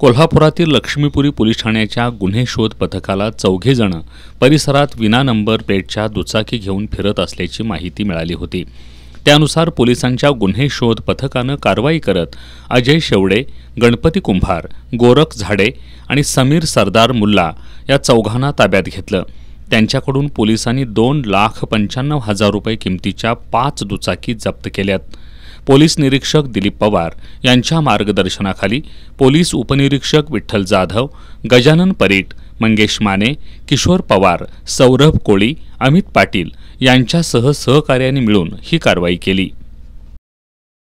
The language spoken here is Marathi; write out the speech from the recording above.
कोल्हापुरातील लक्ष्मीपुरी पोलीस ठाण्याच्या गुन्हे शोध पथकाला चौघेजण परिसरात विना नंबर प्लेटच्या दुचाकी घेऊन फिरत असल्याची माहिती मिळाली होती त्यानुसार पोलिसांच्या गुन्हे शोध पथकानं कारवाई करत अजय शेवडे गणपती कुंभार गोरख झाडे आणि समीर सरदार मुल्ला या चौघांना ताब्यात घेतलं त्यांच्याकडून पोलिसांनी दोन लाख पंच्याण्णव हजार रुपये किमतीच्या पाच दुचाकी जप्त केल्यात पोलीस निरीक्षक दिलीप पवार यांच्या मार्गदर्शनाखाली पोलीस उपनिरीक्षक विठ्ठल जाधव गजानन परीट मंगेश माने किशोर पवार सौरभ कोळी अमित पाटील यांच्यासह सहकार्याने मिळून ही कारवाई केली